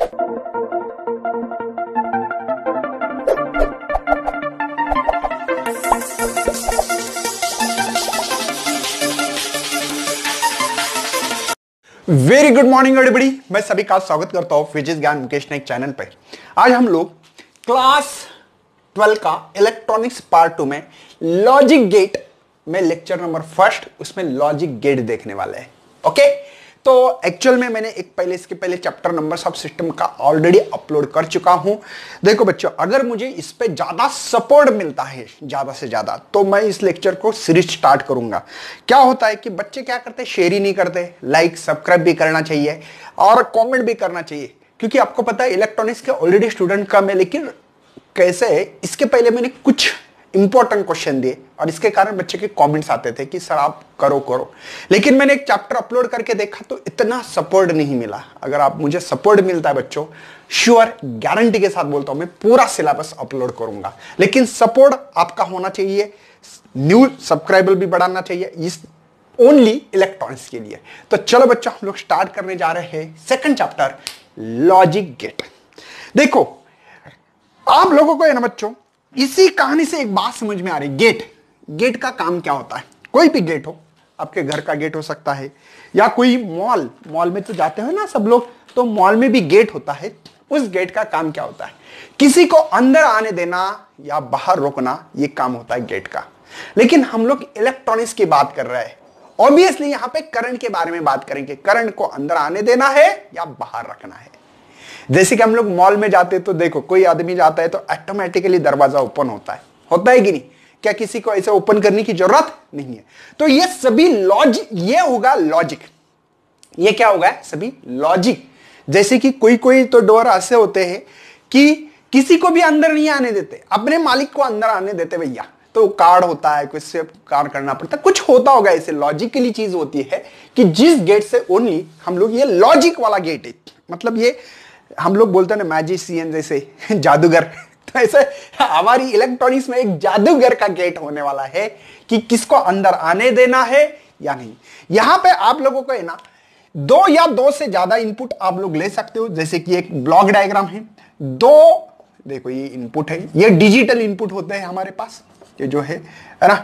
Very good morning everybody मैं सभी का स्वागत करता हूं फिजिक्स ज्ञान मुकेश नाइक चैनल पर आज हम लोग क्लास 12 का इलेक्ट्रॉनिक्स पार्ट टू में लॉजिक गेट में लेक्चर नंबर फर्स्ट उसमें लॉजिक गेट देखने वाले हैं ओके okay? तो एक्चुअल में मैंने एक पहले इसके पहले चैप्टर नंबर सब सिस्टम का ऑलरेडी अपलोड कर चुका हूं देखो बच्चों अगर मुझे इस पर ज़्यादा सपोर्ट मिलता है ज़्यादा से ज़्यादा तो मैं इस लेक्चर को सीरीज स्टार्ट करूंगा क्या होता है कि बच्चे क्या करते हैं शेयर ही नहीं करते लाइक सब्सक्राइब भी करना चाहिए और कॉमेंट भी करना चाहिए क्योंकि आपको पता है इलेक्ट्रॉनिक्स के ऑलरेडी स्टूडेंट कम है लेकिन कैसे इसके पहले मैंने कुछ इंपॉर्टेंट क्वेश्चन दिए और इसके कारण बच्चे के कमेंट्स आते थे कि सर आप करो करो लेकिन मैंने एक चैप्टर अपलोड करके देखा तो इतना सपोर्ट नहीं मिला अगर आप मुझे सपोर्ट मिलता है बच्चों श्योर गारंटी के साथ बोलता हूं मैं पूरा सिलेबस अपलोड करूंगा लेकिन सपोर्ट आपका होना चाहिए न्यू सब्सक्राइबर भी बढ़ाना चाहिए इस ओनली इलेक्ट्रॉनिक्स के लिए तो चलो बच्चों हम लोग स्टार्ट करने जा रहे हैं सेकंड चैप्टर लॉजिक गेट देखो आप लोगों को है ना बच्चों इसी कहानी से एक बात समझ में आ रही गेट गेट का काम क्या होता है कोई भी गेट हो आपके घर का गेट हो सकता है या कोई मॉल मॉल में तो जाते हो ना सब लोग तो मॉल में भी गेट होता है उस गेट का काम क्या होता है किसी को अंदर आने देना या बाहर रोकना ये काम होता है गेट का लेकिन हम लोग इलेक्ट्रॉनिक्स की बात कर रहे हैं ऑब्वियसली यहां पे करंट के बारे में बात करेंगे करंट को अंदर आने देना है या बाहर रखना है जैसे कि हम लोग मॉल में जाते तो देखो कोई आदमी जाता है तो ऑटोमेटिकली दरवाजा ओपन होता है होता है कि नहीं क्या किसी को ऐसे ओपन करने की जरूरत नहीं है तो ये सभी लॉजिक ये होगा लॉजिक ये क्या होगा सभी लॉजिक जैसे कि कोई कोई तो डोर ऐसे होते हैं कि किसी को भी अंदर नहीं आने देते अपने मालिक को अंदर आने देते भैया तो कार्ड होता है कुछ से कार्ड करना पड़ता है कुछ होता होगा ऐसे लॉजिकली चीज होती है कि जिस गेट से ओनली हम लोग ये लॉजिक वाला गेट है मतलब ये हम लोग बोलते हैं ना मैजिशियन जैसे जादूगर तो ऐसे हमारी इलेक्ट्रॉनिक्स में एक जादूगर का गेट होने वाला है कि किसको अंदर आने देना है या नहीं यहां पे आप लोगों को है ना दो या दो से ज्यादा इनपुट आप लोग ले सकते हो जैसे कि एक ब्लॉक डायग्राम है दो देखो ये इनपुट है ये डिजिटल इनपुट होते हैं हमारे पास ये जो है है ना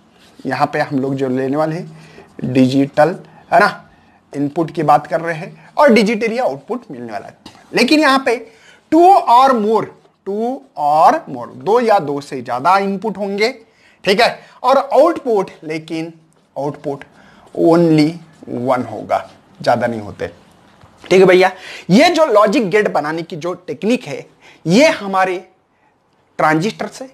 यहाँ पे हम लोग जो लेने वाले हैं डिजिटल है ना इनपुट की बात कर रहे हैं और डिजिटली आउटपुट मिलने वाला है लेकिन यहाँ पे टू और मोर टू और मोर दो या दो से ज़्यादा इनपुट होंगे ठीक है और आउटपुट लेकिन आउटपुट ओनली वन होगा ज़्यादा नहीं होते ठीक है भैया ये जो लॉजिक गेट बनाने की जो टेक्निक है ये हमारे ट्रांजिस्टर से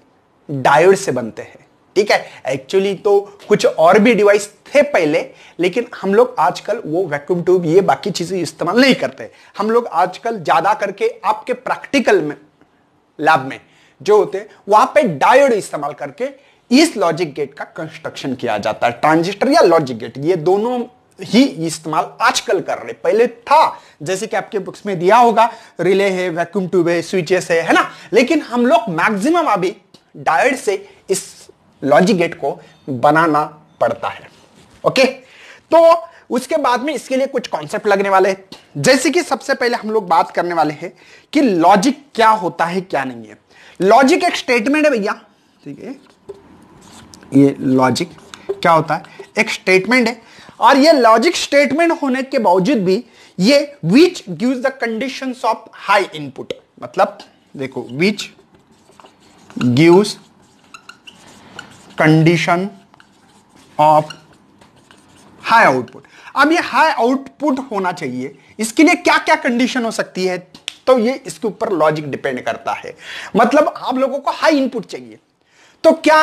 डायोड से बनते हैं ठीक है एक्चुअली तो कुछ और भी डिवाइस थे पहले लेकिन हम लोग आजकल वो वैक्यूम ट्यूब ये बाकी चीजें इस्तेमाल नहीं करते हम लोग आजकल ज्यादा करके आपके प्रैक्टिकल में लैब में जो होते वहां पे डायोड इस्तेमाल करके इस लॉजिक गेट का कंस्ट्रक्शन किया जाता है ट्रांजिस्टर या लॉजिक गेट ये दोनों ही इस्तेमाल आजकल कर रहे पहले था जैसे कि आपके बुक्स में दिया होगा रिले है वैक्यूम ट्यूब है स्विचेस है है ना लेकिन हम लोग मैक्सिमम अभी डायोड से इस लॉजिक गेट को बनाना पड़ता है ओके तो उसके बाद में इसके लिए कुछ कॉन्सेप्ट लगने वाले हैं जैसे कि सबसे पहले हम लोग बात करने वाले हैं कि लॉजिक क्या होता है क्या नहीं है लॉजिक एक स्टेटमेंट है भैया ठीक है ये लॉजिक क्या होता है एक स्टेटमेंट है और ये लॉजिक स्टेटमेंट होने के बावजूद भी ये which gives the condition of high input मतलब देखो which gives condition of high output अब ये हाई आउटपुट होना चाहिए इसके लिए क्या क्या कंडीशन हो सकती है तो ये इसके ऊपर लॉजिक डिपेंड करता है मतलब आप लोगों को हाई इनपुट चाहिए तो क्या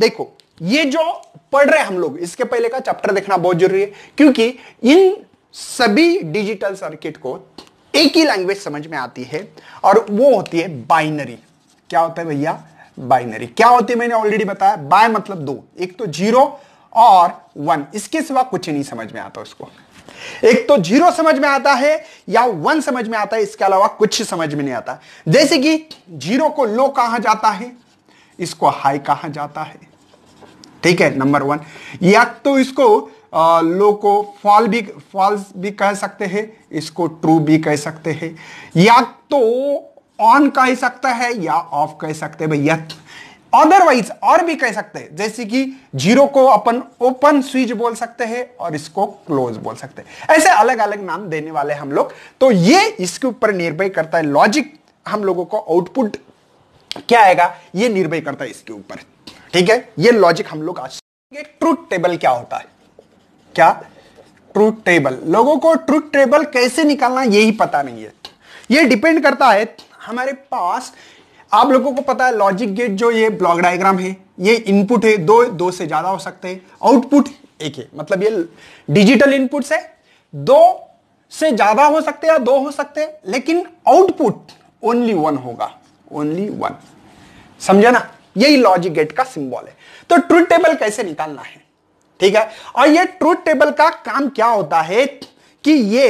देखो ये जो पढ़ रहे हम लोग इसके पहले का चैप्टर देखना बहुत जरूरी है क्योंकि इन सभी डिजिटल सर्किट को एक ही लैंग्वेज समझ में आती है और वो होती है बाइनरी क्या होता है भैया बाइनरी क्या होती है मैंने ऑलरेडी बताया बाय मतलब दो एक तो जीरो और वन इसके सिवा कुछ नहीं समझ में आता उसको एक तो जीरो समझ में आता है या वन समझ में आता है इसके अलावा कुछ समझ में नहीं आता जैसे कि जीरो को लो कहा जाता है इसको हाई कहा जाता है ठीक है नंबर वन या तो इसको आ, लो को फॉल भी फॉल्स भी कह सकते हैं इसको ट्रू भी कह सकते हैं या तो ऑन कह सकता है या ऑफ कह सकते हैं भैया अदरवाइज और भी कह सकते हैं जैसे कि जीरो को अपन ओपन स्विच बोल सकते हैं और इसको क्लोज बोल सकते हैं ऐसे अलग अलग नाम देने वाले हम लोग तो ये इसके ऊपर निर्भय करता है लॉजिक हम लोगों को आउटपुट क्या आएगा ये निर्भय करता है इसके ऊपर ठीक है ये लॉजिक हम लोग आज ट्रूथ टेबल क्या होता है क्या ट्रूथ टेबल लोगों को ट्रूथ टेबल कैसे निकालना यही पता नहीं है ये डिपेंड करता है हमारे पास आप लोगों को पता है लॉजिक गेट जो ये ब्लॉक डायग्राम है ये इनपुट है दो दो से ज्यादा हो सकते हैं आउटपुट एक है मतलब ये डिजिटल इनपुट है दो से ज्यादा हो सकते हैं या दो हो सकते हैं लेकिन आउटपुट ओनली वन होगा ओनली वन समझे ना यही लॉजिक गेट का सिंबल है तो ट्रूथ टेबल कैसे निकालना है ठीक है और ये ट्रूथ टेबल का काम क्या होता है कि ये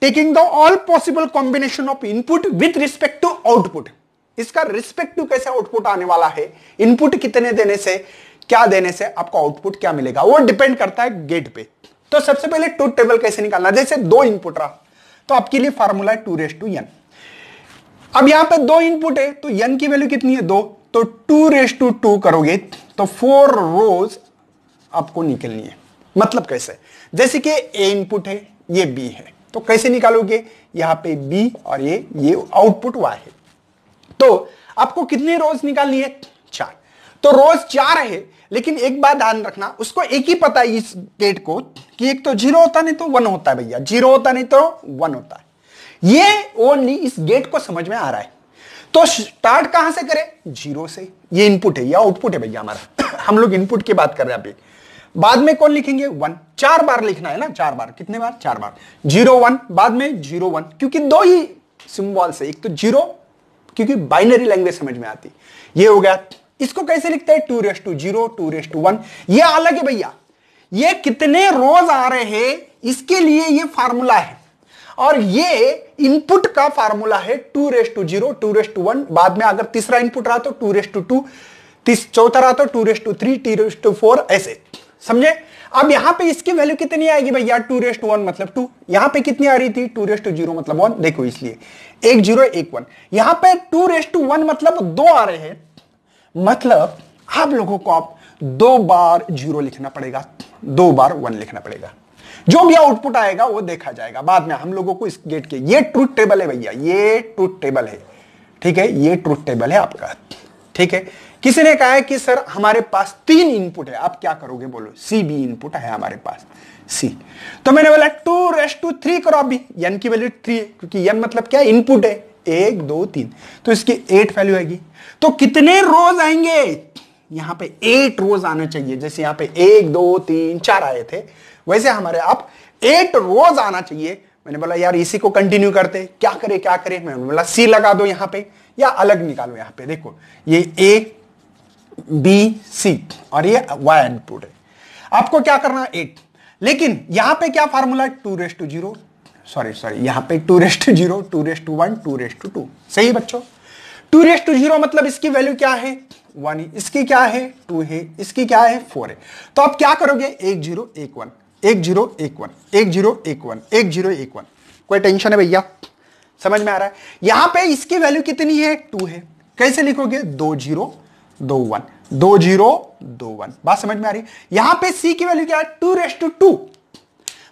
taking the all possible combination of input with respect to output इसका रिस्पेक्ट टू कैसे आउटपुट आने वाला है इनपुट कितने देने से क्या देने से आपको आउटपुट क्या मिलेगा वो डिपेंड करता है गेट पे तो सबसे पहले टू टेबल कैसे निकालना जैसे दो इनपुट रहा तो आपके लिए फॉर्मूला है टू रेस टू एन अब यहां पे दो इनपुट है तो एन की वैल्यू कितनी है दो तो टू रेस टू टू करोगे तो फोर रोज आपको निकलनी है मतलब कैसे जैसे कि ए इनपुट है ये बी है तो कैसे निकालोगे यहां पे बी और ये ये आउटपुट वाई है तो आपको कितने रोज निकालनी है चार तो रोज चार है लेकिन एक बात ध्यान रखना उसको एक ही पता है इस गेट को कि एक तो जीरो होता नहीं तो वन होता है भैया जीरो होता नहीं तो वन होता है ये ओनली इस गेट को समझ में आ रहा है तो स्टार्ट कहां से करें जीरो से ये इनपुट है या आउटपुट है भैया हमारा हम लोग इनपुट की बात कर रहे हैं अभी बाद में कौन लिखेंगे वन चार बार लिखना है ना चार बार कितने बार चार बार जीरो वन बाद में जीरो वन क्योंकि दो ही सिंबल से एक तो जीरो क्योंकि बाइनरी लैंग्वेज समझ में आती ये हो गया इसको कैसे लिखते हैं two raise two zero two raise two one ये अलग है भैया ये कितने रोज आ रहे हैं इसके लिए ये फार्मूला है और ये इनपुट का फार्मूला है two raise two zero two raise two one बाद में अगर तीसरा इनपुट रहा तो टू रेस टू टू चौथा रहा तो two raise two three two raise two four ऐसे समझे अब यहां पे इसकी वैल्यू कितनी आएगी भैया टू रेस्ट वन मतलब टू यहां पे कितनी आ रही थी टू रेस्ट जीरो मतलब वन देखो इसलिए एक जीरो एक वन यहां पे टू रेस्ट टू वन मतलब दो आ रहे हैं मतलब आप लोगों को आप दो बार जीरो लिखना पड़ेगा दो बार वन लिखना पड़ेगा जो भी आउटपुट आएगा वो देखा जाएगा बाद में हम लोगों को इस गेट के ये ट्रूथ टेबल है भैया ये ट्रूथ टेबल है ठीक है ये ट्रूथ टेबल है आपका ठीक है किसी ने कहा है कि सर हमारे पास तीन इनपुट है आप क्या करोगे बोलो सी बी इनपुट है हमारे पास सी तो मैंने बोला टू रेस टू थ्री करो अभी एन की वैल्यू थ्री है क्योंकि एन मतलब क्या इनपुट है एक दो तीन तो इसकी एट वैल्यू आएगी तो कितने रोज आएंगे यहां पे एट रोज आने चाहिए जैसे यहां पे एक दो तीन चार आए थे वैसे हमारे आप एट रोज आना चाहिए मैंने बोला यार इसी को कंटिन्यू करते क्या करे क्या करे मैंने बोला सी लगा दो यहां पे या अलग निकालो यहां पे देखो ये एक बी सी और ये वाई इनपुट है आपको क्या करना एट लेकिन यहां पे क्या फार्मूला है two raise two zero sorry sorry यहां पे two raise two zero two raise two one two raise to two सही बच्चों टू रेस टू जीरो मतलब इसकी वैल्यू क्या है वन इसकी क्या है टू है इसकी क्या है फोर है तो आप क्या करोगे एक जीरो एक वन एक जीरो एक वन एक जीरो एक वन एक जीरो एक वन कोई टेंशन है भैया समझ में आ रहा है यहां पे इसकी वैल्यू कितनी है टू है कैसे लिखोगे दो जीरो दो वन दो जीरो दो वन बात समझ में आ रही यहां पे सी की वैल्यू क्या है टू रेस्ट टू टू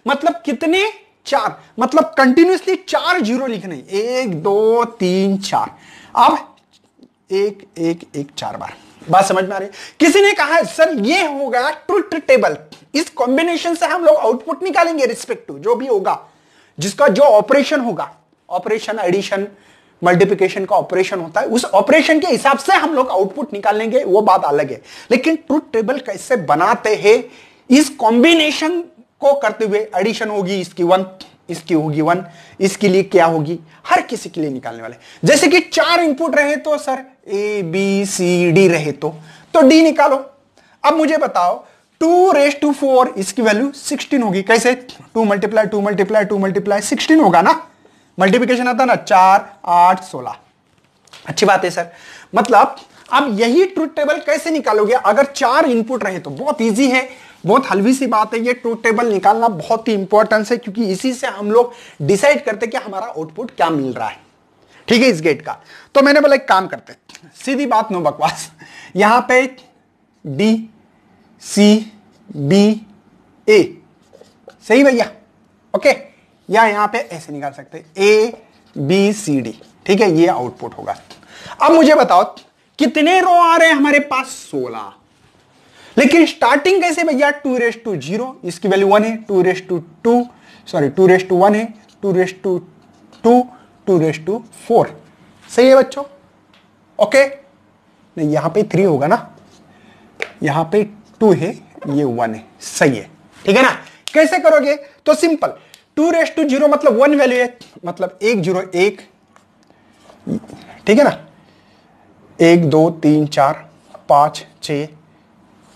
मतलब कितने चार मतलब कंटिन्यूसली चार जीरो लिखने एक दो तीन चार अब एक एक एक चार बार बात समझ में आ रही किसी ने कहा सर ये होगा ट्रुथ टेबल इस कॉम्बिनेशन से हम लोग आउटपुट निकालेंगे रिस्पेक्ट टू जो भी होगा जिसका जो ऑपरेशन होगा ऑपरेशन एडिशन मल्टीप्लीकेशन का ऑपरेशन होता है उस ऑपरेशन के हिसाब से हम लोग आउटपुट निकालेंगे वो बात अलग है लेकिन ट्रूथ टेबल कैसे बनाते हैं इस कॉम्बिनेशन को करते हुए एडिशन होगी इसकी वन इसकी होगी वन इसके लिए क्या होगी हर किसी के लिए निकालने वाले जैसे कि चार इनपुट रहे तो sir A B C D रहे तो तो डी निकालो अब मुझे बताओ टू रेस टू फोर इसकी वैल्यू सिक्सटीन होगी कैसे two multiply two multiply two multiply sixteen होगा ना मल्टीप्लीकेशन आता ना चार आठ सोलह अच्छी बात है सर मतलब अब यही ट्रूथ टेबल कैसे निकालोगे अगर चार इनपुट रहे तो बहुत ईजी है बहुत हल्वी सी बात है ये ट्रूथ टेबल निकालना बहुत ही इंपॉर्टेंस है क्योंकि इसी से हम लोग डिसाइड करते कि हमारा आउटपुट क्या मिल रहा है ठीक है इस गेट का तो मैंने बोला एक काम करते सीधी बात नो बकवास यहां पे डी सी बी ए सही भैया ओके या यहां पे ऐसे निकाल सकते हैं ए बी सी डी ठीक है ये आउटपुट होगा अब मुझे बताओ कितने रो आ रहे हैं हमारे पास सोलह लेकिन स्टार्टिंग कैसे भैया टू रेस टू जीरो इसकी वैल्यू वन है two raise to two sorry two raise two one है two raise to two two raise two four सही है बच्चों ओके नहीं यहां पे थ्री होगा ना यहां पे टू है ये वन है सही है ठीक है ना कैसे करोगे तो simple two raise two zero मतलब वन वैल्यू है मतलब एक जीरो एक ठीक है ना एक दो तीन चार पाँच छ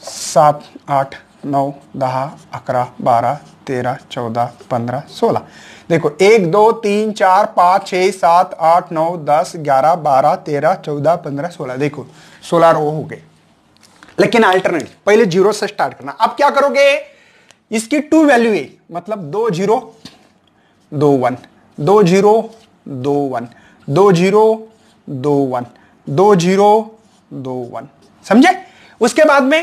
सात आठ नौ दह अकरा बारह तेरह चौदह पंद्रह सोलह देखो एक दो तीन चार पाँच छ सात आठ नौ दस ग्यारह बारह तेरह चौदह पंद्रह सोलह देखो सोलह रो हो गए लेकिन अल्टरनेट पहले जीरो से स्टार्ट करना अब क्या करोगे इसकी टू वैल्यू है मतलब दो जीरो दो वन दो जीरो दो वन दो जीरो दो वन दो जीरो दो वन समझे उसके बाद में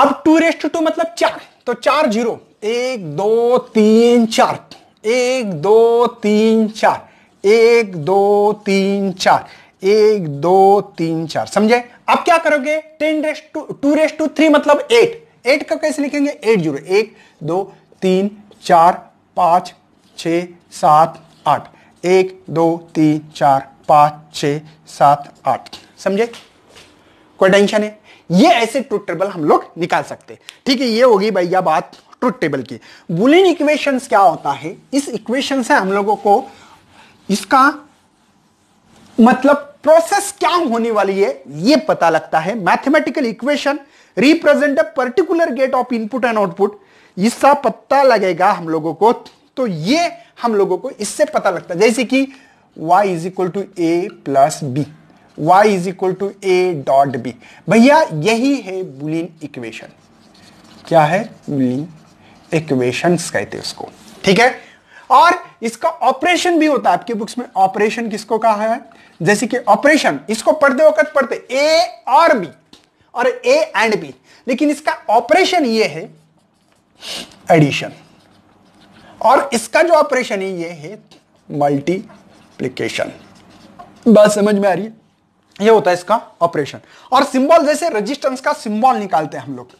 अब टू रेस्ट टू मतलब चार तो चार जीरो एक दो तीन चार एक दो तीन चार एक दो तीन चार एक दो तीन चार समझे अब क्या करोगे ten raise to two raise two three मतलब एट एट का कैसे लिखेंगे एट जीरो एक दो तीन चार पाँच छः सात आठ एक दो तीन चार पाँच छ सात आठ समझे कोई टेंशन है ये ऐसे ट्रुथ टेबल हम लोग निकाल सकते हैं ठीक है ये होगी भैया बात ट्रुथ टेबल की बुलिन इक्वेशन क्या होता है इस इक्वेशन से हम लोगों को इसका मतलब प्रोसेस क्या होने वाली है ये पता लगता है mathematical equation represent a particular gate of input and output इसका पता लगेगा हम लोगों को तो ये हम लोगों को इससे पता लगता है जैसे कि y is equal to A plus B Y is equal to A dot B भैया यही है बुलिन इक्वेशन क्या है बुलिन इक्वेशन कहते हैं उसको ठीक है और इसका ऑपरेशन भी होता है आपके बुक्स में ऑपरेशन किसको कहा है जैसे कि ऑपरेशन इसको पढ़ते वक्त पढ़ते ए और बी और ए एंड बी लेकिन इसका ऑपरेशन ये है एडिशन और इसका जो ऑपरेशन है ये है मल्टीप्लीकेशन बात समझ में आ रही है ये होता है इसका ऑपरेशन और सिंबल जैसे रेजिस्टेंस का सिंबल निकालते हैं हम लोग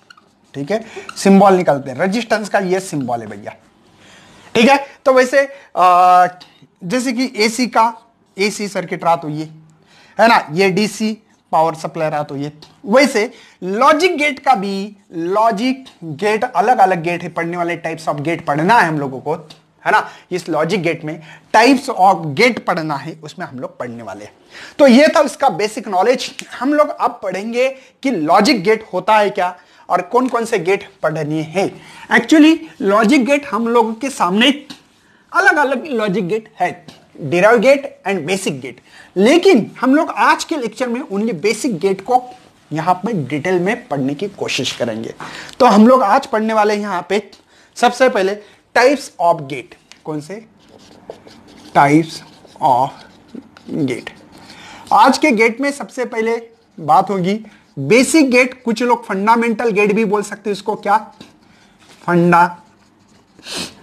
ठीक है सिंबल निकालते हैं रेजिस्टेंस का ये सिंबल है भैया ठीक है तो वैसे आ, जैसे कि एसी का एसी सर्किट रहा तो ये है ना ये डीसी पावर सप्लाई रहा तो ये वैसे लॉजिक गेट का भी लॉजिक गेट अलग अलग गेट है पढ़ने वाले टाइप्स ऑफ गेट पढ़ना है हम लोगों को है ना इस लॉजिक गेट में टाइप्स ऑफ गेट पढ़ना है उसमें हम लोग पढ़ने वाले तो ये था इसका बेसिक नॉलेज हम लोग अब पढ़ेंगे कि लॉजिक गेट होता है क्या और कौन कौन से गेट पढ़ने हैं एक्चुअली लॉजिक गेट हम लोगों के सामने अलग अलग लॉजिक गेट है derived gate and basic gate लेकिन हम लोग आज के लेक्चर में ओनली बेसिक गेट को यहाँ पर डिटेल में पढ़ने की कोशिश करेंगे तो हम लोग आज पढ़ने वाले हैं यहाँ पे सबसे पहले टाइप्स ऑफ गेट कौन से टाइप्स ऑफ गेट आज के गेट में सबसे पहले बात होगी बेसिक गेट कुछ लोग फंडामेंटल गेट भी बोल सकते हैं इसको क्या फंडा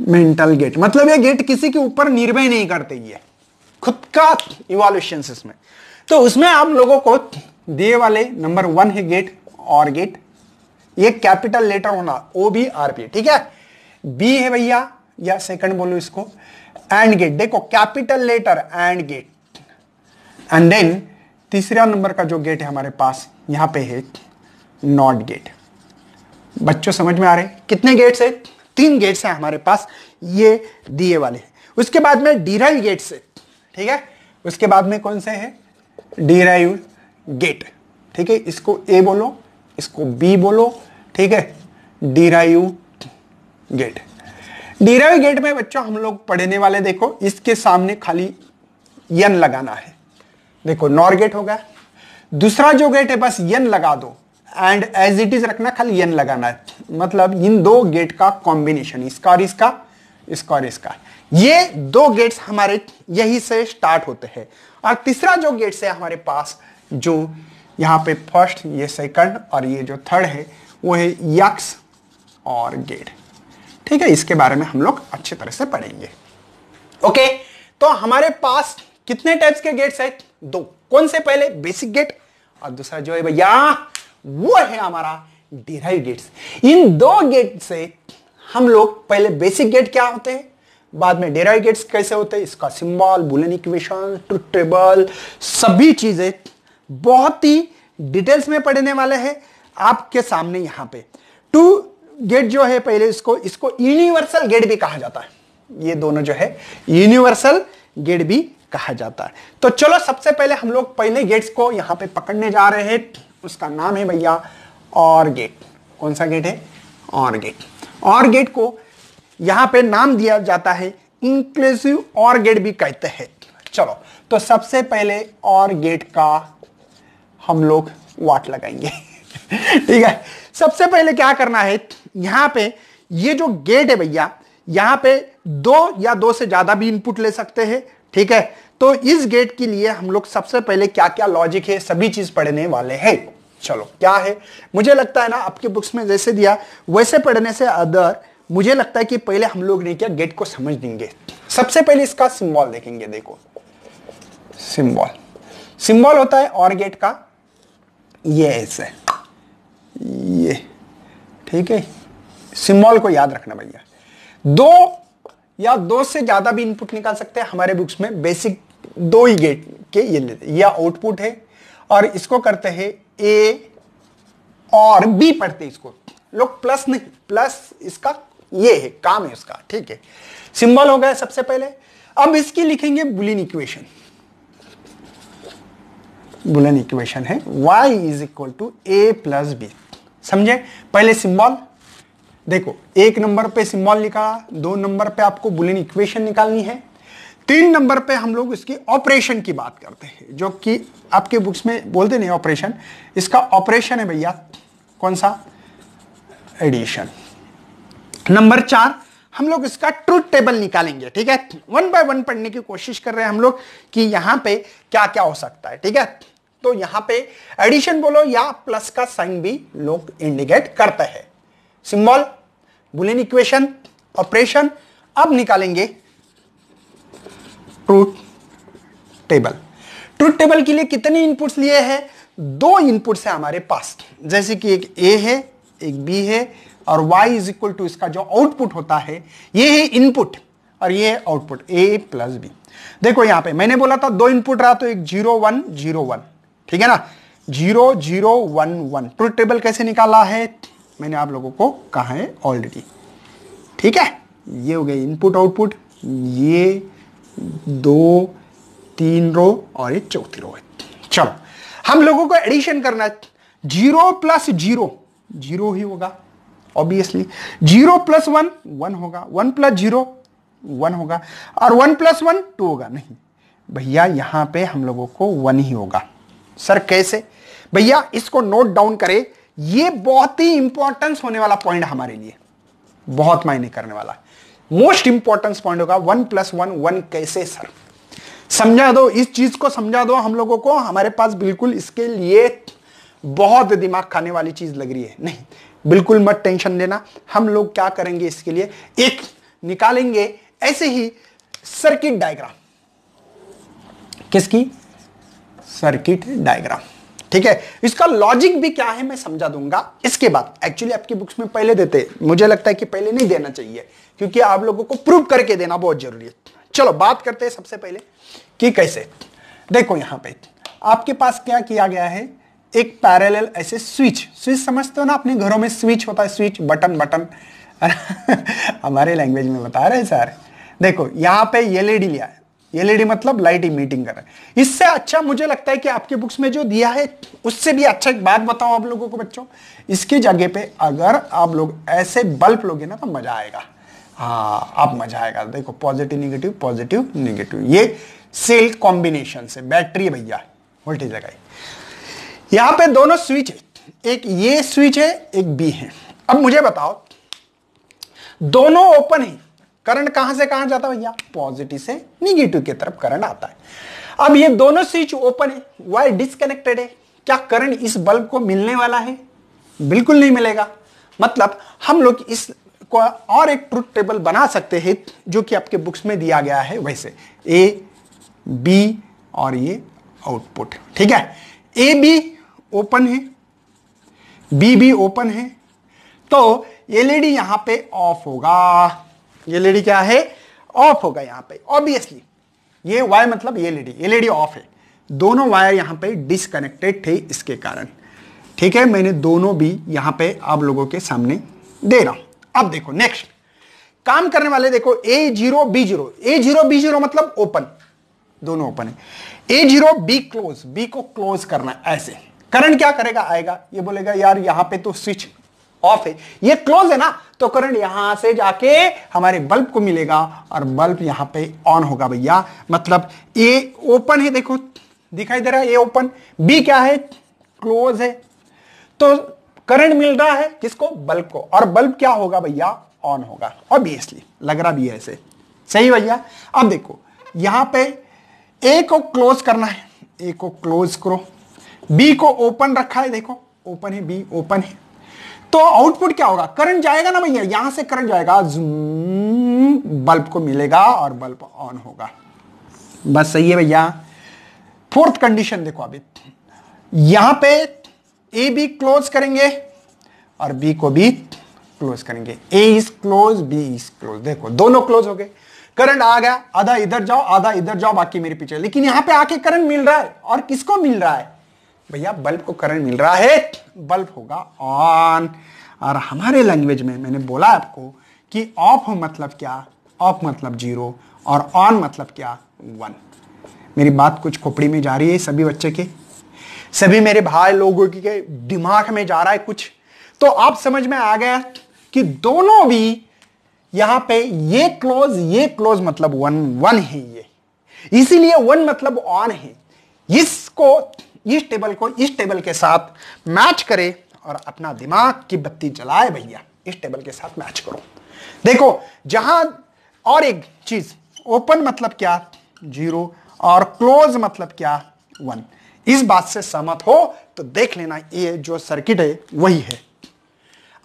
मेंटल गेट मतलब ये गेट किसी के ऊपर निर्भय नहीं करते ये खुद का इवोल्यूशन इसमें तो उसमें आप लोगों को दिए वाले नंबर वन है गेट और गेट ये कैपिटल लेटर होना ओ बी आर पी ठीक है बी है भैया या सेकंड बोलो इसको एंड गेट देखो capital letter and gate and then तीसरा नंबर का जो गेट है हमारे पास यहां पे है नॉट गेट बच्चों समझ में आ रहे कितने गेट्स है तीन गेट्स हैं हमारे पास ये दिए वाले हैं उसके बाद में डीराइव गेट्स है ठीक है उसके बाद में कौन से हैं डीराइव गेट ठीक है इसको ए बोलो इसको बी बोलो ठीक है डीराइव गेट डीराइव गेट में बच्चों हम लोग पढ़ने वाले देखो इसके सामने खाली यन लगाना है देखो नॉर गेट होगा दूसरा जो गेट है बस यन लगा दो एंड एज इट इज रखना खाली एन लगाना है मतलब इन दो गेट का कॉम्बिनेशन इसका और इसका इसका और इसका ये दो गेट्स हमारे यही से स्टार्ट होते हैं और तीसरा जो गेट्स है हमारे पास जो यहाँ पे फर्स्ट ये सेकंड और ये जो थर्ड है वो है यक्स और गेट ठीक है इसके बारे में हम लोग अच्छी तरह से पढ़ेंगे ओके तो हमारे पास कितने टाइप्स के गेट्स है दो कौन से पहले बेसिक गेट और दूसरा जो है भैया वो है हमारा डिराइव गेट्स इन दो गेट से हम लोग पहले बेसिक गेट क्या होते हैं बाद में डेराइव गेट्स कैसे होते हैं इसका symbol boolean equation truth table सभी चीजें बहुत ही डिटेल्स में पढ़ने वाले हैं आपके सामने यहां पे टू गेट जो है पहले इसको इसको यूनिवर्सल गेट भी कहा जाता है ये दोनों जो है यूनिवर्सल गेट भी कहा जाता है तो चलो सबसे पहले हम लोग पहले गेट्स को यहां पे पकड़ने जा रहे हैं उसका नाम है भैया और गेट कौन सा गेट है और गेट और गेट को यहां पे नाम दिया जाता है इंक्लूसिव और गेट भी कहते हैं चलो तो सबसे पहले और गेट का हम लोग वाट लगाएंगे ठीक है सबसे पहले क्या करना है यहां पे ये जो गेट है भैया यहां पे दो या दो से ज्यादा भी इनपुट ले सकते हैं ठीक है तो इस गेट के लिए हम लोग सबसे पहले क्या क्या लॉजिक है सभी चीज पढ़ने वाले हैं चलो क्या है मुझे लगता है ना आपकी बुक्स में जैसे दिया वैसे पढ़ने से अदर मुझे लगता है कि पहले हम लोग ने क्या गेट को समझ देंगे सबसे पहले इसका सिंबल देखेंगे देखो सिंबल सिंबल होता है और गेट का ये ऐसे ये ठीक है सिंबल को याद रखना भैया दो या दो से ज्यादा भी इनपुट निकाल सकते हैं हमारे बुक्स में बेसिक दो ही गेट के ये आउटपुट है और इसको करते हैं ए और बी पढ़ते इसको लोग प्लस नहीं प्लस इसका ये है काम है उसका ठीक है सिंबल हो गया सबसे पहले अब इसकी लिखेंगे बुलिन इक्वेशन बुलिन इक्वेशन है y is equal to A plus B समझे पहले सिंबल देखो एक नंबर पे सिंबल लिखा दो नंबर पे आपको बुलिन इक्वेशन निकालनी है तीन नंबर पे हम लोग इसकी ऑपरेशन की बात करते हैं जो कि आपके बुक्स में बोलते नहीं ऑपरेशन इसका ऑपरेशन है भैया कौन सा एडिशन नंबर चार हम लोग इसका ट्रूथ टेबल निकालेंगे ठीक है वन बाय वन पढ़ने की कोशिश कर रहे हैं हम लोग कि यहां पे क्या क्या हो सकता है ठीक है तो यहां पे एडिशन बोलो या प्लस का साइन भी लोग इंडिकेट करते हैं सिंबल बुलेन इक्वेशन ऑपरेशन अब निकालेंगे ट्रूथ टेबल ट्रूथ टेबल के लिए कितने इनपुट्स लिए हैं दो इनपुट्स है हमारे पास जैसे कि एक ए है एक बी है और वाई इज इक्वल टू इसका जो आउटपुट होता है ये है इनपुट और ये है आउटपुट ए प्लस बी देखो यहां पे मैंने बोला था दो इनपुट रहा तो एक जीरो वन जीरो वन ठीक है ना zero zero one one truth table कैसे निकाला है मैंने आप लोगों को कहा है ऑलरेडी ठीक है ये हो गया इनपुट आउटपुट ये दो तीन रो और ये चौथी रो है चलो हम लोगों को एडिशन करना है जीरो प्लस जीरो जीरो ही होगा obviously zero plus one one होगा वन प्लस जीरो वन होगा और वन प्लस वन टू होगा नहीं भैया यहां पे हम लोगों को वन ही होगा सर कैसे भैया इसको नोट डाउन करें ये बहुत ही इंपॉर्टेंस होने वाला पॉइंट हमारे लिए बहुत मायने करने वाला मोस्ट इंपॉर्टेंट पॉइंट होगा वन प्लस वन वन कैसे सर समझा दो इस चीज को समझा दो हम लोगों को हमारे पास बिल्कुल इसके लिए बहुत दिमाग खाने वाली चीज लग रही है नहीं बिल्कुल मत टेंशन लेना हम लोग क्या करेंगे इसके लिए एक निकालेंगे ऐसे ही सर्किट डायग्राम किसकी सर्किट डायग्राम ठीक है इसका लॉजिक भी क्या है मैं समझा दूंगा इसके बाद एक्चुअली आपकी बुक्स में पहले देते मुझे लगता है कि पहले नहीं देना चाहिए क्योंकि आप लोगों को प्रूव करके देना बहुत जरूरी है चलो बात करते हैं सबसे पहले कि कैसे देखो यहां पे आपके पास क्या किया गया है एक पैरेलल ऐसे स्विच स्विच समझते हो ना अपने घरों में स्विच होता है स्विच बटन बटन हमारे लैंग्वेज में बता रहे हैं सर देखो यहां पे एलईडी लिया है एलईडी e मतलब लाइट इमिटिंग कर रहा है इससे अच्छा मुझे लगता है कि आपके बुक्स में जो दिया है उससे भी अच्छा एक बात बताओ आप लोगों को बच्चों इसकी जगह पे अगर आप लोग ऐसे बल्ब लोगे ना तो मजा आएगा हाँ आप मजा आएगा देखो पॉजिटिव निगेटिव पॉजिटिव निगेटिव ये सेल कॉम्बिनेशन से बैटरी भैया वोल्टेज लगाई यहां पे दोनों स्विच है एक ये स्विच है एक बी है अब मुझे बताओ दोनों ओपन है करंट कहां से कहां जाता है भैया पॉजिटिव से निगेटिव की तरफ करंट आता है अब ये दोनों स्विच ओपन है वायर डिस्कनेक्टेड है क्या करंट इस बल्ब को मिलने वाला है बिल्कुल नहीं मिलेगा मतलब हम लोग इस को और एक ट्रुथ टेबल बना सकते हैं जो कि आपके बुक्स में दिया गया है वैसे ए बी और ये आउटपुट ठीक है ए बी ओपन है बी बी ओपन है तो एलईडी e यहां पे ऑफ होगा ये लेडी क्या है ऑफ होगा यहाँ पे ऑब्वियसली ये वायर मतलब ये लेडी ये लेडी ऑफ है दोनों वायर यहाँ पे डिसकनेक्टेड थे इसके कारण ठीक है मैंने दोनों भी यहाँ पे आप लोगों के सामने दे रहा हूं अब देखो नेक्स्ट काम करने वाले देखो A zero B zero A zero B zero मतलब ओपन दोनों ओपन है A zero B close B को क्लोज करना ऐसे करंट क्या करेगा आएगा ये बोलेगा यार यहां पे तो स्विच ऑफ है ये क्लोज है ना तो करंट यहां से जाके हमारे बल्ब को मिलेगा और बल्ब यहां पे ऑन होगा भैया मतलब ए ओपन है देखो दिखाई दे रहा है ए ओपन बी क्या है क्लोज है तो करंट मिल रहा है किसको बल्ब को और बल्ब क्या होगा भैया ऑन होगा ऑब्वियसली लग रहा भी है ऐसे सही भैया अब देखो यहां पे ए को क्लोज करना है ए को क्लोज करो बी को ओपन रखा है देखो ओपन है बी ओपन है तो आउटपुट क्या होगा करंट जाएगा ना भैया यहां से करंट जाएगा बल्ब को मिलेगा और बल्ब ऑन होगा बस सही है भैया फोर्थ कंडीशन देखो अभी यहां पे ए बी क्लोज करेंगे और बी को भी क्लोज करेंगे A is close B is close देखो दोनों क्लोज हो गए करंट आ गया आधा इधर जाओ आधा इधर जाओ बाकी मेरे पीछे लेकिन यहां पे आके करंट मिल रहा है और किसको मिल रहा है भैया बल्ब को करंट मिल रहा है बल्ब होगा ऑन और हमारे लैंग्वेज में मैंने बोला आपको कि ऑफ मतलब क्या ऑफ मतलब जीरो और ऑन मतलब क्या वन मेरी बात कुछ खोपड़ी में जा रही है सभी बच्चे के सभी मेरे भाई लोगों के दिमाग में जा रहा है कुछ तो आप समझ में आ गया कि दोनों भी यहां पे ये क्लोज ये क्लोज मतलब वन वन है ये इसीलिए वन मतलब ऑन है इसको इस टेबल को इस टेबल के साथ मैच करे और अपना दिमाग की बत्ती जलाए भैया इस टेबल के साथ मैच करो देखो जहां और एक चीज ओपन मतलब क्या जीरो और क्लोज मतलब क्या वन इस बात से सहमत हो तो देख लेना ये जो सर्किट है वही है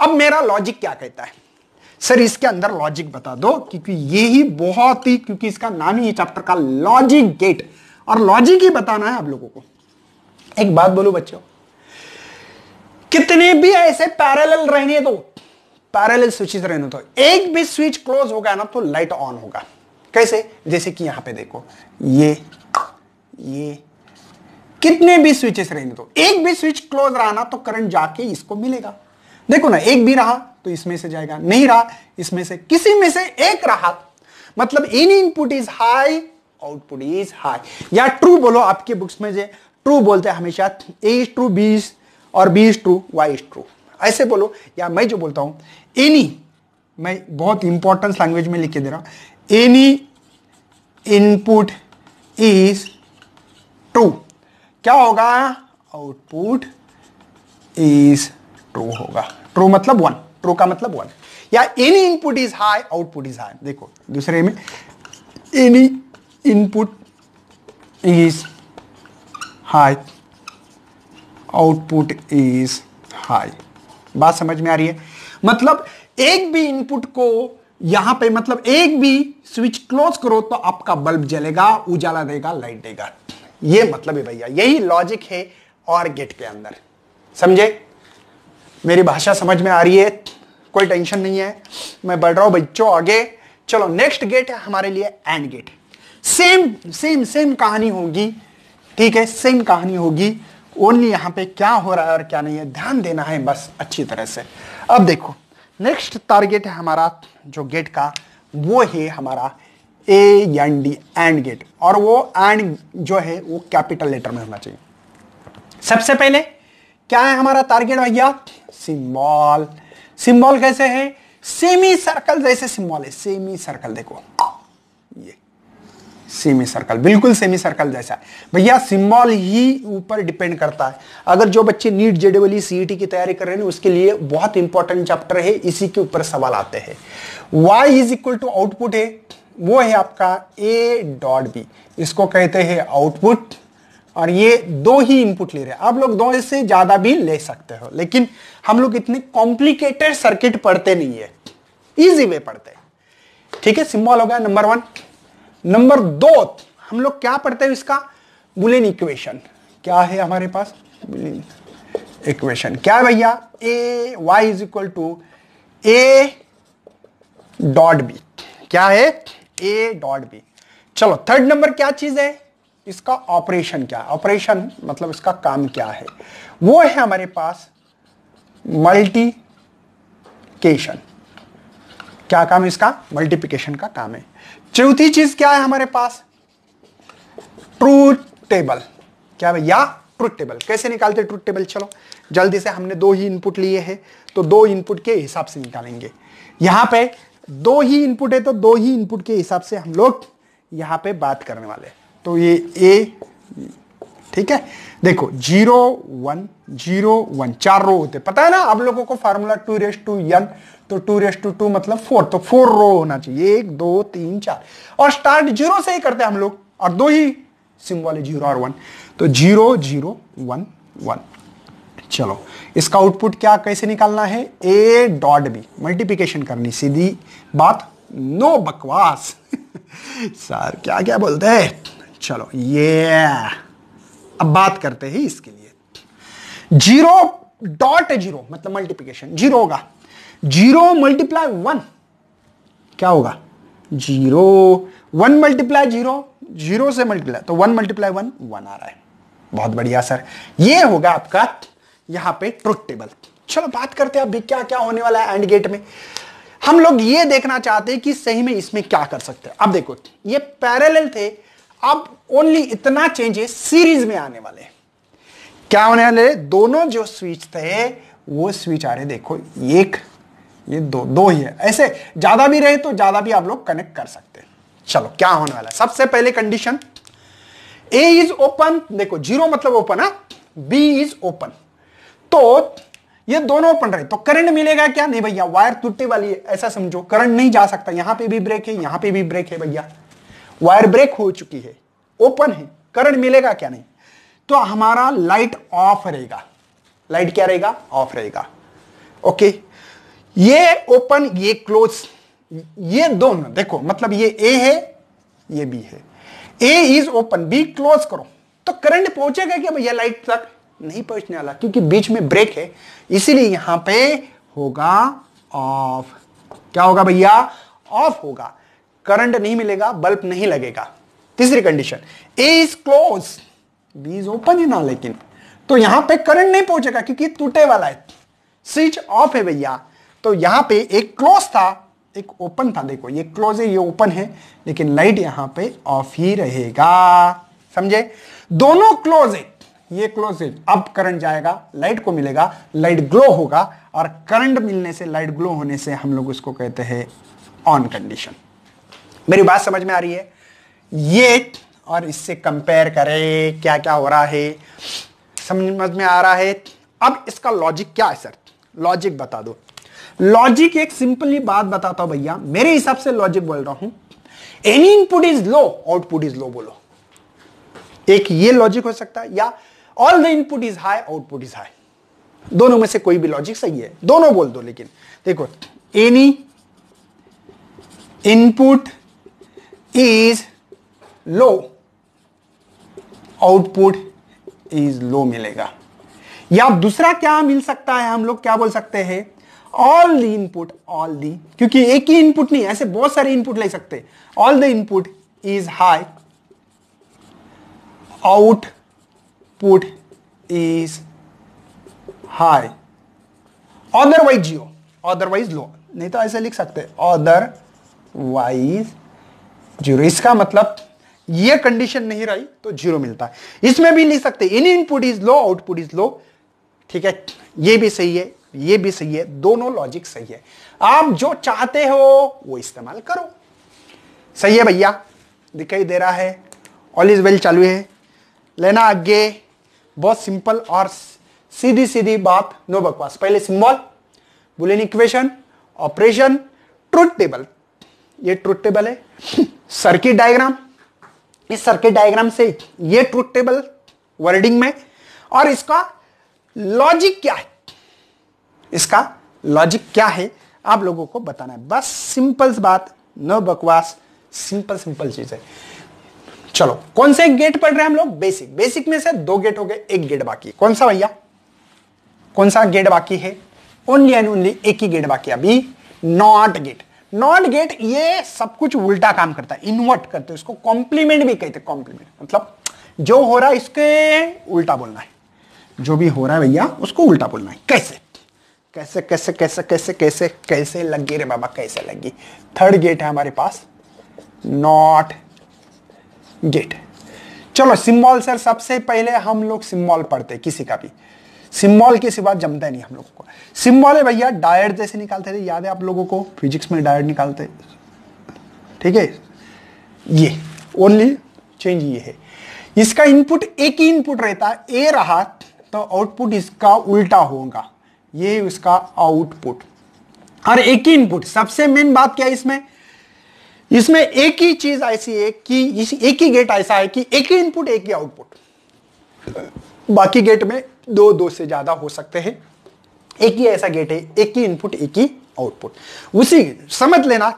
अब मेरा लॉजिक क्या कहता है सर इसके अंदर लॉजिक बता दो क्योंकि ये ही बहुत ही क्योंकि इसका नाम ही चैप्टर का लॉजिक गेट और लॉजिक ही बताना है आप लोगों को एक बात बोलू बच्चों कितने भी ऐसे पैरेलल रहने दो पैरेलल स्विचेस रहने दो एक भी स्विच क्लोज होगा ना तो लाइट ऑन होगा कैसे जैसे कि यहां पे देखो ये ये कितने भी स्विचेस रहने दो एक भी स्विच क्लोज रहा ना तो करंट जाके इसको मिलेगा देखो ना एक भी रहा तो इसमें से जाएगा नहीं रहा इसमें से किसी में से एक रहा मतलब इन input is high output is high या ट्रू बोलो आपके बुक्स में जे ट्रू बोलते हैं हमेशा A is true B is or B is true Y is true ऐसे बोलो या मैं जो बोलता हूं एनी मैं बहुत इंपॉर्टेंस लैंग्वेज में लिख के दे रहा हूं एनी इनपुट इज ट्रू क्या होगा आउटपुट इज ट्रू होगा ट्रू मतलब वन ट्रू का मतलब वन या any input is high output is high देखो दूसरे में any input is high output is high बात समझ में आ रही है मतलब एक भी इनपुट को यहां पे मतलब एक भी स्विच क्लोज करो तो आपका बल्ब जलेगा उजाला देगा लाइट देगा ये मतलब है भैया यही लॉजिक है और गेट के अंदर समझे मेरी भाषा समझ में आ रही है कोई टेंशन नहीं है मैं बढ़ रहा हूं बच्चों आगे चलो नेक्स्ट गेट है हमारे लिए and gate same same same कहानी होगी ठीक है सेम कहानी होगी ओनली यहाँ पे क्या हो रहा है और क्या नहीं है ध्यान देना है बस अच्छी तरह से अब देखो नेक्स्ट टारगेट है हमारा जो गेट का वो है हमारा A N D and gate और वो एंड जो है वो कैपिटल लेटर में होना चाहिए सबसे पहले क्या है हमारा टारगेट भैया सिम्बॉल सिंबॉल कैसे है सेमी सर्कल जैसे सिम्बॉल है सेमी सर्कल देखो सेमी सर्कल बिल्कुल सेमी सर्कल जैसा भैया सिंबल ही ऊपर डिपेंड करता है अगर जो बच्चे नीट जेडबली सीईटी की तैयारी कर रहे हैं उसके लिए बहुत इंपॉर्टेंट चैप्टर है इसी के ऊपर सवाल आते हैं Y is equal to output है वो है आपका ए डॉट बी इसको कहते हैं आउटपुट और ये दो ही इनपुट ले रहे हैं आप लोग दो से ज्यादा भी ले सकते हो लेकिन हम लोग इतने कॉम्प्लिकेटेड सर्किट पढ़ते नहीं है इजी वे पढ़ते ठीक है सिंबल हो गया नंबर वन नंबर दो हम लोग क्या पढ़ते हैं इसका बुलेन इक्वेशन क्या है हमारे पास बुलेन इक्वेशन क्या है भैया A Y is equal to A dot B क्या है ए डॉट बी चलो थर्ड नंबर क्या चीज है इसका ऑपरेशन क्या है ऑपरेशन मतलब इसका काम क्या है वो है हमारे पास मल्टीकेशन क्या काम इसका मल्टीप्लिकेशन का काम है चौथी चीज क्या है हमारे पास ट्रूथ टेबल क्या भैया ट्रूथ टेबल कैसे निकालते ट्रूथ टेबल चलो जल्दी से हमने दो ही इनपुट लिए हैं तो दो इनपुट के हिसाब से निकालेंगे यहां पे दो ही इनपुट है तो दो ही इनपुट के हिसाब से हम लोग यहां पे बात करने वाले तो ये ए ठीक है देखो जीरो वन जीरो वन चार रो होते पता है ना आप लोगों को formula two raise to N तो टू रेस टू टू मतलब फोर तो फोर रो होना चाहिए एक दो तीन चार और स्टार्ट जीरो से ही करते हैं हम लोग और दो ही सिम्बॉल है जीरो और वन तो जीरो जीरो वन वन चलो इसका आउटपुट क्या कैसे निकालना है ए डॉट बी मल्टीप्लीकेशन करनी सीधी बात नो बकवास सर क्या क्या बोलते हैं चलो ये yeah. अब बात करते हैं इसके लिए जीरो डॉट जीरो मतलब मल्टीप्लीकेशन जीरो होगा जीरो मल्टीप्लाई वन क्या होगा zero one multiply zero zero से मल्टीप्लाई तो वन मल्टीप्लाई वन वन आ रहा है बहुत बढ़िया सर ये होगा आपका यहां पे ट्रुथ टेबल चलो बात करते हैं अभी क्या क्या होने वाला है एंड गेट में हम लोग ये देखना चाहते हैं कि सही में इसमें क्या कर सकते हैं अब देखो ये पैरेलल थे अब ओनली इतना चेंजेस सीरीज में आने वाले क्या होने वाले दोनों जो स्विच थे वो स्विच आ रहे देखो एक ये दो दो ही है ऐसे ज्यादा भी रहे तो ज्यादा भी आप लोग कनेक्ट कर सकते हैं चलो क्या होने वाला है सबसे पहले कंडीशन ए इज ओपन देखो जीरो मतलब ओपन है बी इज ओपन तो ये दोनों ओपन रहे तो करंट मिलेगा क्या नहीं भैया वायर टूटने वाली है ऐसा समझो करंट नहीं जा सकता यहां पे भी ब्रेक है यहां पे भी ब्रेक है भैया वायर ब्रेक हो चुकी है ओपन है करंट मिलेगा क्या नहीं तो हमारा लाइट ऑफ रहेगा लाइट क्या रहेगा ऑफ रहेगा ओके ये ओपन ये क्लोज ये दोनों देखो मतलब ये ए है ये बी है A is open B close करो तो करंट पहुंचेगा क्या भैया लाइट तक नहीं पहुंचने वाला क्योंकि बीच में ब्रेक है इसीलिए यहां पे होगा ऑफ क्या होगा भैया ऑफ होगा करंट नहीं मिलेगा बल्ब नहीं लगेगा तीसरी condition A is close B is open है ना लेकिन तो यहां पे करंट नहीं पहुंचेगा क्योंकि टूटे वाला है स्विच ऑफ है भैया तो यहां पे एक क्लोज था एक ओपन था देखो ये क्लोज है ये ओपन है लेकिन लाइट यहां पे ऑफ ही रहेगा समझे दोनों क्लोज है ये क्लोज है अब करंट जाएगा लाइट को मिलेगा लाइट ग्लो होगा और करंट मिलने से लाइट ग्लो होने से हम लोग उसको कहते हैं ऑन कंडीशन मेरी बात समझ में आ रही है ये और इससे कंपेयर करें क्या क्या हो रहा है समझ में आ रहा है अब इसका लॉजिक क्या है सर लॉजिक बता दो लॉजिक एक सिंपली बात बताता हूं भैया मेरे हिसाब से लॉजिक बोल रहा हूं any input is low output is low बोलो एक ये लॉजिक हो सकता है या all the input is high output is high दोनों में से कोई भी लॉजिक सही है दोनों बोल दो लेकिन देखो any input is low output is low मिलेगा या दूसरा क्या मिल सकता है हम लोग क्या बोल सकते हैं all the input all the क्योंकि एक ही इनपुट नहीं ऐसे बहुत सारे इनपुट ले सकते all the input is high output is high otherwise zero otherwise low नहीं तो ऐसे लिख सकते अदरवाइज जीरो इसका मतलब ये कंडीशन नहीं रही तो जीरो मिलता है इसमें भी लिख सकते इन input is low output is low ठीक है ये भी सही है ये भी सही है दोनों लॉजिक सही है आप जो चाहते हो वो इस्तेमाल करो सही है भैया दिखाई दे रहा है ऑल इज वेल चालू है लेना आगे बहुत सिंपल और सीधी सीधी बात नो बकवास पहले symbol boolean equation operation truth table ये ट्रूथ टेबल है सर्किट डायग्राम इस सर्किट डायग्राम से ये ट्रूथ टेबल वर्डिंग में और इसका लॉजिक क्या है इसका लॉजिक क्या है आप लोगों को बताना है बस सिंपल बात न बकवास सिंपल सिंपल चीज है चलो कौन से गेट पढ़ रहे हैं हम लोग बेसिक बेसिक में से दो गेट हो गए एक गेट बाकी कौन सा भैया कौन सा गेट बाकी है ओनली एंड ओनली एक ही गेट बाकी अभी नॉट गेट नॉट गेट ये सब कुछ उल्टा काम करता है इन्वर्ट करते इसको कॉम्प्लीमेंट भी कहते कॉम्प्लीमेंट मतलब जो हो रहा है इसके उल्टा बोलना है जो भी हो रहा है भैया उसको उल्टा बोलना है कैसे कैसे कैसे कैसे कैसे कैसे कैसे लगी रे बाबा कैसे लगी थर्ड गेट है हमारे पास नॉट गेट चलो सिम्बॉल सर सबसे पहले हम लोग सिंबल पढ़ते किसी का भी सिम्बॉल के सिवा जमता है नहीं हम लोगों को सिम्बॉल है भैया डायर जैसे निकालते थे याद है आप लोगों को फिजिक्स में डायर निकालते ठीक है ये ओनली चेंज ये है इसका इनपुट एक ही इनपुट रहता है ए रहा तो आउटपुट इसका उल्टा होगा ये उसका आउटपुट और एक ही इनपुट सबसे मेन बात क्या है इसमें इसमें एक ही चीज ऐसी है कि इस एक ही गेट ऐसा है कि एक ही इनपुट एक ही आउटपुट बाकी गेट में दो दो से ज़्यादा हो सकते हैं एक ही ऐसा गेट है एक ही इनपुट एक ही आउटपुट उसी समझ लेना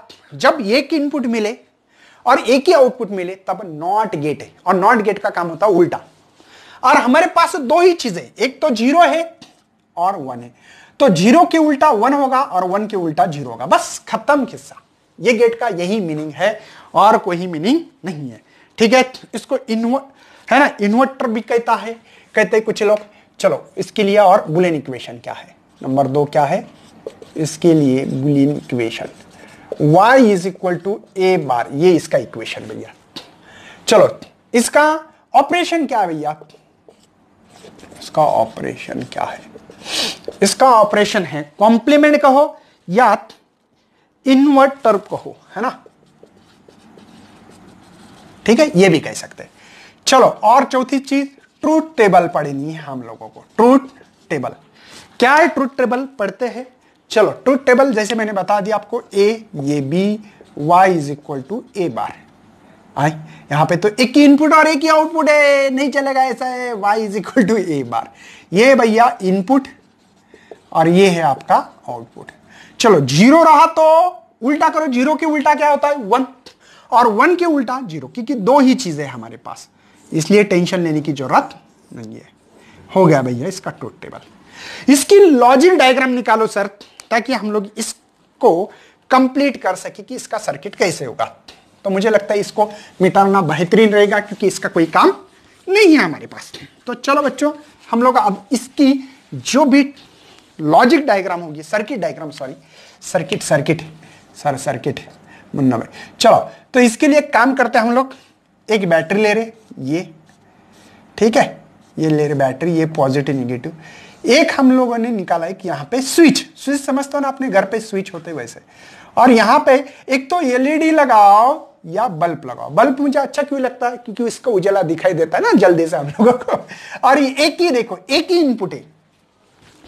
जब एक इनपुट मिले और एक ही आउटपुट मिले तब नॉट गेट है और नॉट गेट का काम होता है उल्टा और हमारे पास दो ही चीजें एक तो जीरो है और वन है तो जीरो के उल्टा वन होगा और वन के उल्टा जीरो होगा बस खत्म किस्सा ये गेट का यही मीनिंग है और कोई मीनिंग नहीं है ठीक है इसको इन्वर्ट है ना इन्वर्टर भी कहता है कहते कुछ लोग चलो इसके लिए और बुलेन इक्वेशन क्या है नंबर दो क्या है इसके लिए boolean equation y is equal to A bar ये इसका इक्वेशन भैया चलो इसका ऑपरेशन क्या है भैया इसका ऑपरेशन क्या है इसका ऑपरेशन है कॉम्प्लीमेंट कहो या इनवर्ट टर्म कहो है ना ठीक है ये भी कह सकते हैं चलो और चौथी चीज ट्रूथ टेबल पढ़नी है हम लोगों को ट्रूथ टेबल क्या है ट्रूथ टेबल पढ़ते हैं चलो ट्रूथ टेबल जैसे मैंने बता दिया आपको ए ये B Y is equal to A bar आए यहां पे तो एक ही इनपुट और एक ही आउटपुट है नहीं चलेगा ऐसा है Y is equal to A bar ये भैया इनपुट और ये है आपका आउटपुट चलो जीरो रहा तो उल्टा करो जीरो के उल्टा क्या होता है वन और वन के उल्टा जीरो क्योंकि दो ही चीजें हमारे पास इसलिए टेंशन लेने की जरूरत नहीं है हो गया भैया इसका ट्रूथ टेबल इसकी लॉजिक डायग्राम निकालो सर ताकि हम लोग इसको कंप्लीट कर सके कि इसका सर्किट कैसे होगा तो मुझे लगता है इसको मिटाना बेहतरीन रहेगा क्योंकि इसका कोई काम नहीं है हमारे पास तो चलो बच्चों हम लोग अब इसकी जो भी लॉजिक डायग्राम होगी circuit diagram sorry circuit circuit sir circuit Munna भाई चलो तो इसके लिए काम करते हैं हम लोग एक बैटरी ले रहे ये ठीक है ये ले रहे बैटरी ये पॉजिटिव निगेटिव एक हम लोगों ने निकाला एक यहां पे स्विच स्विच समझते हो ना अपने घर पे स्विच होते वैसे और यहां पे एक तो एलईडी लगाओ या बल्ब लगाओ बल्ब मुझे अच्छा क्यों लगता है क्योंकि इसका उजाला दिखाई देता है ना जल्दी से हम लोगों को और ये एक ही देखो एक ही इनपुट है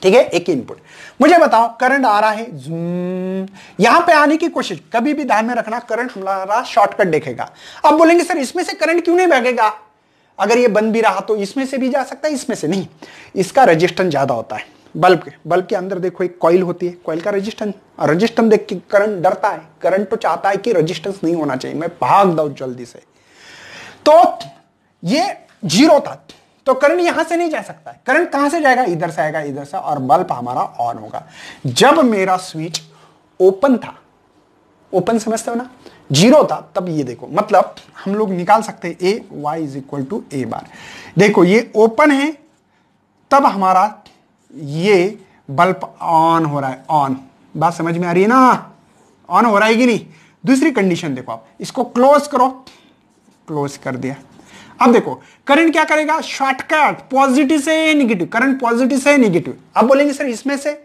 ठीक है एक इनपुट मुझे बताओ करंट आ रहा है यहां पे आने की कोशिश कभी भी ध्यान में रखना करंट हमारा शॉर्टकट देखेगा अब बोलेंगे सर इसमें से करंट क्यों नहीं बगेगा अगर ये बंद भी रहा तो इसमें से भी जा सकता है इसमें से नहीं इसका रजिस्टर ज्यादा होता है बल्ब के बल्ब के अंदर देखो एक कॉइल होती है कॉइल का रजिस्टेंस रजिस्टेंस देख के करंट डरता है करंट तो चाहता है कि रजिस्टेंस नहीं होना चाहिए मैं भाग दू जल्दी से तो ये जीरो था तो करंट यहां से नहीं जा सकता करंट कहां से जाएगा इधर से आएगा इधर से और बल्ब हमारा ऑन होगा जब मेरा स्विच ओपन था ओपन समझते हो ना जीरो था तब ये देखो मतलब हम लोग निकाल सकते हैं A Y is equal to A bar देखो ये ओपन है तब हमारा ये बल्ब ऑन हो रहा है ऑन बात समझ में आ रही है ना ऑन हो रहा है कि नहीं दूसरी कंडीशन देखो आप इसको क्लोज करो क्लोज कर दिया अब देखो करंट क्या करेगा शॉर्टकट पॉजिटिव से निगेटिव करंट पॉजिटिव से निगेटिव अब बोलेंगे सर इसमें से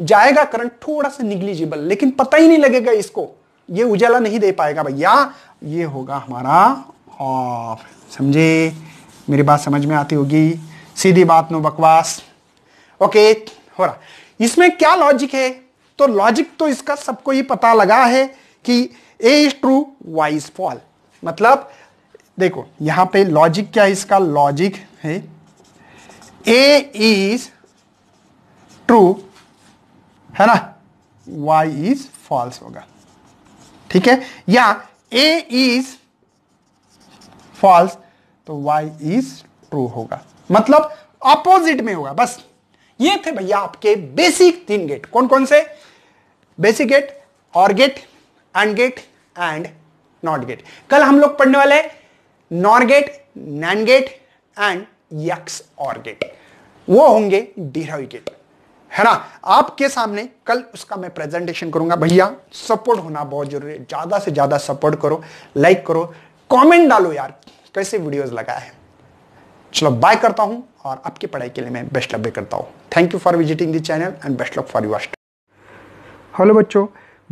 जाएगा करंट थोड़ा सा निग्लिजिबल लेकिन पता ही नहीं लगेगा इसको ये उजाला नहीं दे पाएगा भैया ये होगा हमारा ऑफ समझे मेरी बात समझ में आती होगी सीधी बात नो बकवास ओके हो रहा इसमें क्या लॉजिक है तो लॉजिक तो इसका सबको ही पता लगा है कि A is true Y is false मतलब देखो यहां पे लॉजिक क्या है इसका लॉजिक है ए इज ट्रू है ना वाई इज फॉल्स होगा ठीक है या ए इज फॉल्स तो वाई इज ट्रू होगा मतलब अपोजिट में होगा बस ये थे भैया आपके बेसिक तीन गेट कौन कौन से बेसिक गेट और gate and gate and not gate कल हम लोग पढ़ने वाले हैं nor gate nand gate and XOR gate वो होंगे डिराइव गेट है ना आपके सामने कल उसका मैं प्रेजेंटेशन करूंगा भैया सपोर्ट होना बहुत जरूरी है ज्यादा से ज्यादा सपोर्ट करो लाइक करो कमेंट डालो यार कैसे वीडियोस लगाए हैं चलो बाय करता हूं और आपकी पढ़ाई के लिए मैं बेस्ट लक भी करता हूं thank you for visiting the channel and best luck for your hello बच्चों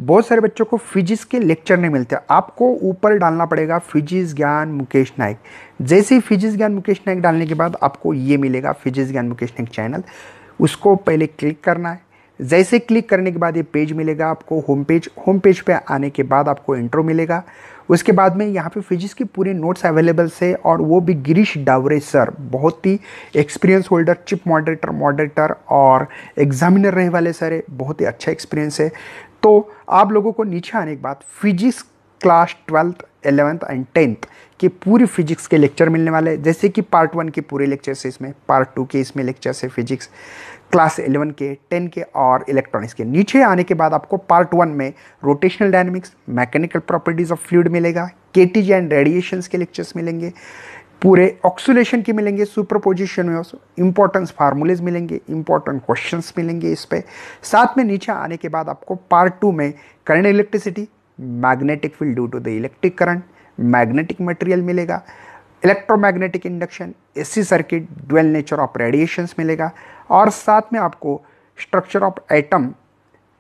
बहुत सारे बच्चों को फिजिक्स के लेक्चर नहीं मिलते आपको ऊपर डालना पड़ेगा फिजिक्स ज्ञान मुकेश नायक जैसे ही फिजिक्स ज्ञान मुकेश नायक डालने के बाद आपको ये मिलेगा फिजिक्स ज्ञान मुकेश नायक चैनल उसको पहले क्लिक करना है जैसे क्लिक करने के बाद ये पेज मिलेगा आपको होम पेज होम पेज पे आने के बाद आपको इंट्रो मिलेगा उसके बाद में यहाँ पे फिजिक्स के पूरे नोट्स अवेलेबल से और वो भी गिरीश डावरे सर बहुत ही experience holder chief moderator moderator और एग्जामिनर रहने वाले सर है बहुत ही अच्छा एक्सपीरियंस है तो आप लोगों को नीचे आने के बाद physics class twelfth eleventh and tenth के पूरी फिजिक्स के लेक्चर मिलने वाले हैं जैसे कि पार्ट वन के पूरे लेक्चर्स इसमें पार्ट टू के इसमें लेक्चर से फिजिक्स क्लास एलेवन के टेन के और इलेक्ट्रॉनिक्स के नीचे आने के बाद आपको पार्ट वन में rotational dynamics mechanical properties of fluid मिलेगा के एंड रेडिएशंस के लेक्चर्स मिलेंगे पूरे ऑक्सुलेशन के मिलेंगे सुपरपोजिशन में इंपॉर्टेंस फार्मूलेज मिलेंगे इंपॉर्टेंट क्वेश्चंस मिलेंगे इस पर साथ में नीचे आने के बाद आपको पार्ट टू में current electricity magnetic field due to the electric current magnetic material मिलेगा electromagnetic induction AC circuit dual nature of radiations मिलेगा और साथ में आपको structure of atom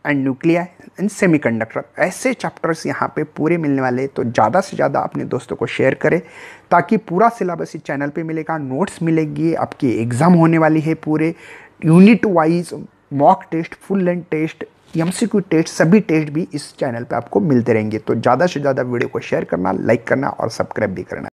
and nuclei and semi conductor ऐसे चैप्टर्स यहाँ पे पूरे मिलने वाले तो ज़्यादा से ज़्यादा अपने दोस्तों को शेयर करें ताकि पूरा सिलेबस इस चैनल पे मिलेगा नोट्स मिलेगी आपकी एग्ज़ाम होने वाली है पूरे unit wise mock test full length test M test सभी टेस्ट भी इस चैनल पर आपको मिलते रहेंगे तो ज़्यादा से ज़्यादा वीडियो को शेयर करना लाइक करना और सब्सक्राइब भी करना